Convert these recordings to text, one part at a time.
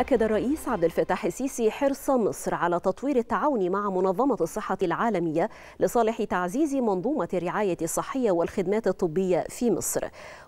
أكد الرئيس عبد الفتاح السيسي حرص مصر على تطوير التعاون مع منظمة الصحة العالمية لصالح تعزيز منظومة الرعاية الصحية والخدمات الطبية في مصر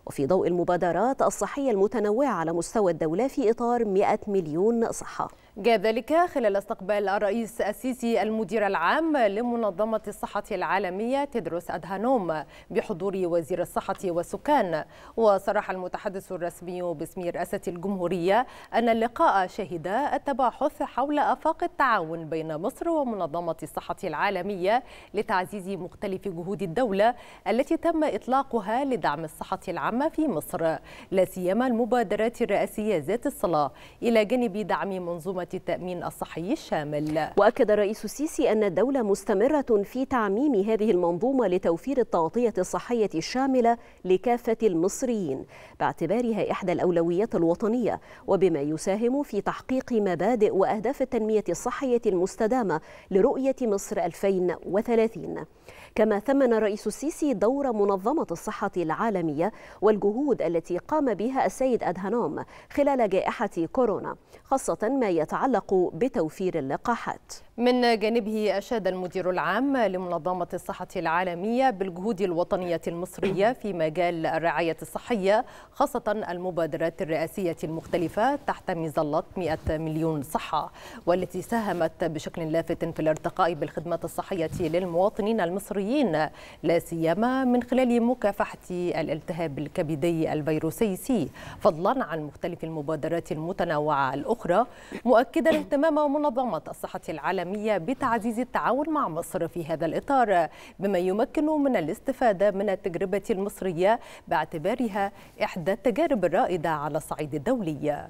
وفي ضوء المبادرات الصحية المتنوعة على مستوى الدولة في إطار 100 مليون صحة جاء ذلك خلال استقبال الرئيس السيسي المدير العام لمنظمة الصحة العالمية تدرس أدهانوم بحضور وزير الصحة والسكان وصرح المتحدث الرسمي باسم رئاسة الجمهورية أن اللقاء شهد التباحث حول آفاق التعاون بين مصر ومنظمة الصحة العالمية لتعزيز مختلف جهود الدولة التي تم إطلاقها لدعم الصحة العامة في مصر لا سيما المبادرات الرئاسية ذات الصلة إلى جانب دعم منظومة منظومة التأمين الصحي الشامل وأكد الرئيس السيسي أن الدولة مستمرة في تعميم هذه المنظومة لتوفير التغطية الصحية الشاملة لكافة المصريين باعتبارها إحدى الأولويات الوطنية وبما يساهم في تحقيق مبادئ وأهداف التنمية الصحية المستدامة لرؤية مصر 2030 كما ثمن الرئيس السيسي دور منظمة الصحة العالمية والجهود التي قام بها السيد أدهانوم خلال جائحة كورونا خاصة ما يتعلق يتعلق بتوفير اللقاحات من جانبه أشاد المدير العام لمنظمة الصحة العالمية بالجهود الوطنية المصرية في مجال الرعاية الصحية خاصة المبادرات الرئاسية المختلفة تحت مظلة 100 مليون صحة والتي ساهمت بشكل لافت في الارتقاء بالخدمات الصحية للمواطنين المصريين لا سيما من خلال مكافحة الالتهاب الكبدي الفيروسي سي فضلا عن مختلف المبادرات المتنوعة الأخرى واكد الاهتمام منظمه الصحه العالميه بتعزيز التعاون مع مصر في هذا الاطار بما يمكن من الاستفاده من التجربه المصريه باعتبارها احدى التجارب الرائده على الصعيد الدولي